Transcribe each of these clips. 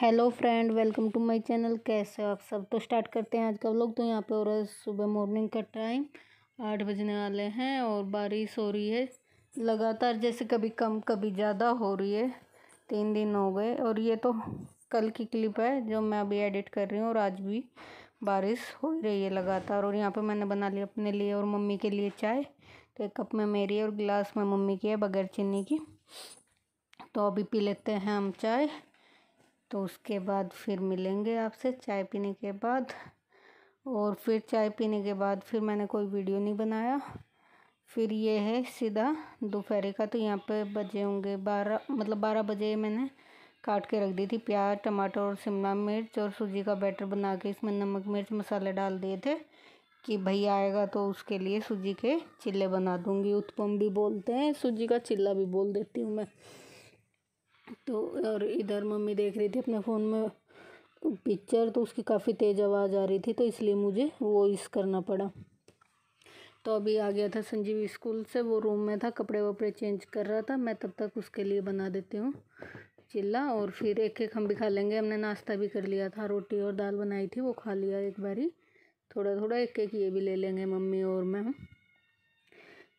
hello friend welcome to my channel कैसे आप सब तो स्टार्ट करते हैं आज कल लोग तो यहाँ पे हो रहा है सुबह मॉर्निंग का टाइम आठ बजने वाले हैं और बारिश हो रही है लगातार जैसे कभी कम कभी ज़्यादा हो रही है तीन दिन हो गए और ये तो कल की क्लिप है जो मैं अभी एडिट कर रही हूँ और आज भी बारिश हो रही है लगातार और यहाँ पर मैंने बना लिया अपने लिए और मम्मी के लिए चाय तो एक कप में मेरी और गिलास में मम्मी की है बगैर चीनी की तो अभी पी लेते हैं हम चाय तो उसके बाद फिर मिलेंगे आपसे चाय पीने के बाद और फिर चाय पीने के बाद फिर मैंने कोई वीडियो नहीं बनाया फिर ये है सीधा दोपहर का तो यहाँ पे बजे होंगे बारह मतलब बारह बजे मैंने काट के रख दी थी प्याज टमाटर और शिमला मिर्च और सूजी का बैटर बना के इसमें नमक मिर्च मसाले डाल दिए थे कि भैया आएगा तो उसके लिए सूजी के चिल्ले बना दूँगी उत्पम भी बोलते हैं सूजी का चिल्ला भी बोल देती हूँ मैं तो और इधर मम्मी देख रही थी अपने फ़ोन में पिक्चर तो उसकी काफ़ी तेज़ आवाज़ आ रही थी तो इसलिए मुझे वो इस करना पड़ा तो अभी आ गया था संजीव स्कूल से वो रूम में था कपड़े वपड़े चेंज कर रहा था मैं तब तक उसके लिए बना देती हूँ चिल्ला और फिर एक एक हम भी खा लेंगे हमने नाश्ता भी कर लिया था रोटी और दाल बनाई थी वो खा लिया एक बारी थोड़ा थोड़ा एक एक ये भी ले लेंगे मम्मी और मैं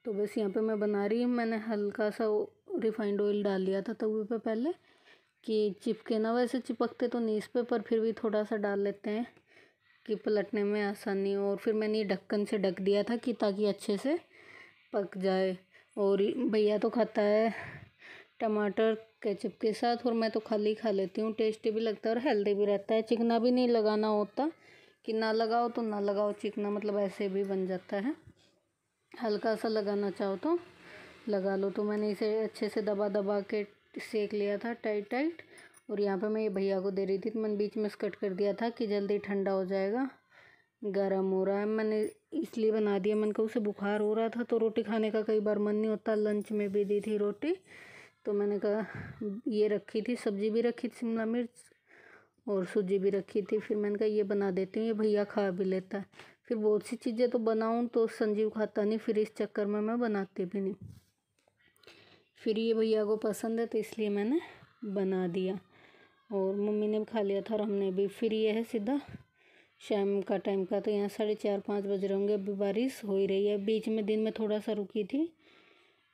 तो बस यहाँ पे मैं बना रही हूँ मैंने हल्का सा रिफाइंड ऑयल डाल लिया था तवे पे पहले कि चिपके ना वैसे चिपकते तो नहीं इस पे पर फिर भी थोड़ा सा डाल लेते हैं कि पलटने में आसानी हो और फिर मैंने ये ढक्कन से ढक दिया था कि ताकि अच्छे से पक जाए और भैया तो खाता है टमाटर केचप के साथ और मैं तो खाली खा लेती हूँ टेस्टी भी लगता है और हेल्दी भी रहता है चिकना भी नहीं लगाना होता कि ना लगाओ तो ना लगाओ चिकना मतलब ऐसे भी बन जाता है हल्का सा लगाना चाहो तो लगा लो तो मैंने इसे अच्छे से दबा दबा के सेक लिया था टाइट टाइट और यहाँ पे मैं ये भैया को दे रही थी तो मैंने बीच में कट कर दिया था कि जल्दी ठंडा हो जाएगा गर्म हो रहा है मैंने इसलिए बना दिया मैंने कहा उसे बुखार हो रहा था तो रोटी खाने का कई बार मन नहीं होता लंच में भी दी थी रोटी तो मैंने कहा ये रखी थी सब्ज़ी भी रखी थी शिमला मिर्च और सूजी भी रखी थी फिर मैंने कहा ये बना देती हूँ ये भैया खा भी लेता है फिर बहुत सी चीज़ें तो बनाऊँ तो संजीव खाता नहीं फिर इस चक्कर में मैं बनाती भी नहीं फिर ये भैया को पसंद है तो इसलिए मैंने बना दिया और मम्मी ने भी खा लिया था और हमने भी फिर ये है सीधा शाम का टाइम का तो यहाँ साढ़े चार पाँच बज रहे होंगे अभी बारिश हो ही रही है बीच में दिन में थोड़ा सा रुकी थी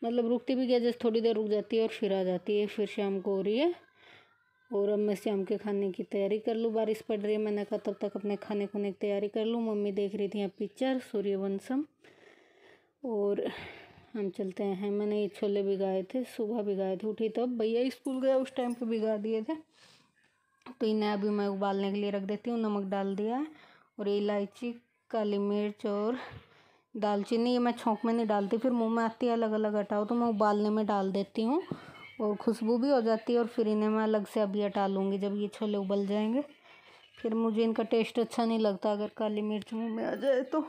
मतलब रुकती भी गया जैसे थोड़ी देर रुक जाती है और फिर आ जाती है फिर शाम को हो रही है और अब मैं शाम के खाने की तैयारी कर लूँ बारिश पड़ रही है मैंने कहा तब तक अपने खाने खुने की तैयारी कर लूँ मम्मी देख रही थी यहाँ पिक्चर सूर्यवंशम और हम चलते हैं मैंने ये छोले भिगाए थे सुबह भिगाए थे उठी तब भैया स्कूल गया उस टाइम पे भिगा दिए थे तो इन्हें अभी मैं उबालने के लिए रख देती हूँ नमक डाल दिया है और इलायची काली मिर्च और दालचीनी ये मैं छोंक में नहीं डालती फिर मुंह में आती है अलग अलग हटाओ तो मैं उबालने में डाल देती हूँ और खुशबू भी हो जाती है और फिर इन्हें मैं अलग से अभी हटा लूँगी जब ये छोले उबल जाएंगे फिर मुझे इनका टेस्ट अच्छा नहीं लगता अगर काली मिर्च मुँह में आ जाए तो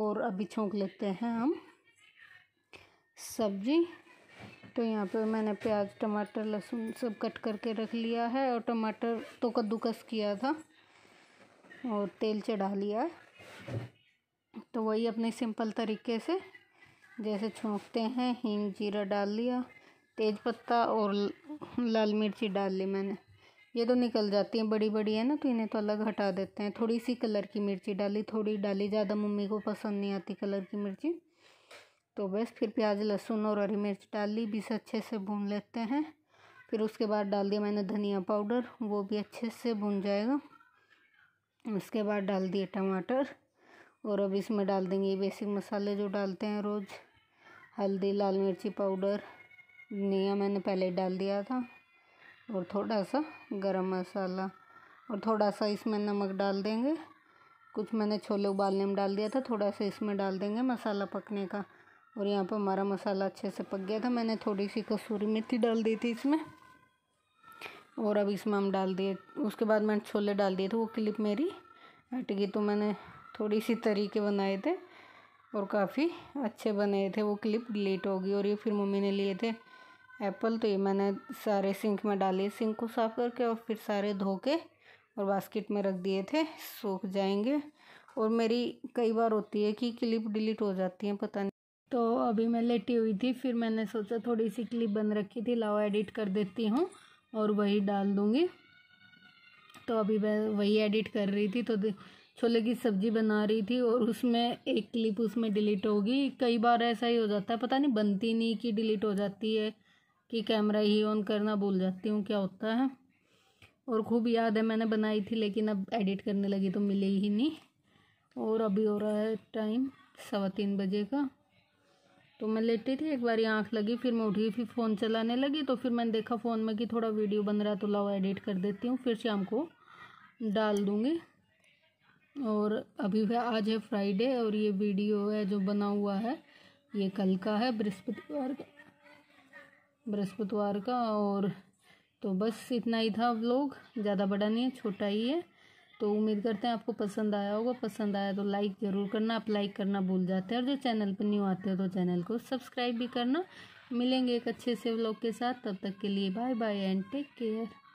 और अभी छोंक लेते हैं हम सब्जी तो यहाँ पे मैंने प्याज टमाटर लहसुन सब कट करके रख लिया है और टमाटर तो कद्दूकस किया था और तेल चढ़ा लिया है तो वही अपने सिंपल तरीके से जैसे छोंकते हैं हींग जीरा डाल लिया तेज पत्ता और लाल मिर्ची डाल ली मैंने ये तो निकल जाती हैं बड़ी बड़ी है ना तो इन्हें तो अलग हटा देते हैं थोड़ी सी कलर की मिर्ची डाली थोड़ी डाली ज़्यादा मम्मी को पसंद नहीं आती कलर की मिर्ची तो बस फिर प्याज लहसुन और हरी मिर्च डाल ली भी अच्छे से भून लेते हैं फिर उसके बाद डाल दिया मैंने धनिया पाउडर वो भी अच्छे से भून जाएगा उसके बाद डाल दिए टमाटर और अब इसमें डाल देंगे बेसिक मसाले जो डालते हैं रोज़ हल्दी लाल मिर्ची पाउडर धनिया मैंने पहले डाल दिया था और थोड़ा सा गरम मसाला और थोड़ा सा इसमें नमक डाल देंगे कुछ मैंने छोले उबालने में डाल दिया था थोड़ा सा इसमें डाल देंगे मसाला पकने का और यहाँ पर हमारा मसाला अच्छे से पक गया था मैंने थोड़ी सी कसूरी मेथी डाल दी थी इसमें और अब इसमें हम डाल दिए उसके बाद मैंने छोले डाल दिए थे वो क्लिप मेरी हट गई तो मैंने थोड़ी सी तरीके बनाए थे और काफ़ी अच्छे बने थे वो क्लिप डिलीट हो गई और ये फिर मम्मी ने लिए थे एप्पल तो ये मैंने सारे सिंक में डाले सिंक को साफ़ करके और फिर सारे धो के और बास्केट में रख दिए थे सूख जाएंगे और मेरी कई बार होती है कि क्लिप डिलीट हो जाती हैं पता नहीं तो अभी मैं लेटी हुई थी फिर मैंने सोचा थोड़ी सी क्लिप बन रखी थी लाओ एडिट कर देती हूँ और वही डाल दूँगी तो अभी मैं वही एडिट कर रही थी तो छोले की सब्ज़ी बना रही थी और उसमें एक क्लिप उसमें डिलीट होगी कई बार ऐसा ही हो जाता है पता नहीं बनती नहीं कि डिलीट हो जाती है कि कैमरा ही ऑन करना भूल जाती हूँ क्या होता है और खूब याद है मैंने बनाई थी लेकिन अब एडिट करने लगी तो मिले ही नहीं और अभी हो रहा है टाइम सवा तीन बजे का तो मैं लेटी थी एक बार आँख लगी फिर मैं उठी फिर फ़ोन चलाने लगी तो फिर मैंने देखा फ़ोन में कि थोड़ा वीडियो बन रहा है तो लाओ एडिट कर देती हूँ फिर शाम को डाल दूँगी और अभी आज है फ्राइडे और ये वीडियो है जो बना हुआ है ये कल का है बृहस्पतिवार का बृहस्पतिवार का और तो बस इतना ही था अब ज़्यादा बड़ा नहीं है छोटा ही है तो उम्मीद करते हैं आपको पसंद आया होगा पसंद आया तो लाइक ज़रूर करना आप लाइक करना भूल जाते हैं और जो चैनल पर न्यू आते हो तो चैनल को सब्सक्राइब भी करना मिलेंगे एक अच्छे से व्लॉग के साथ तब तक के लिए bye bye and take care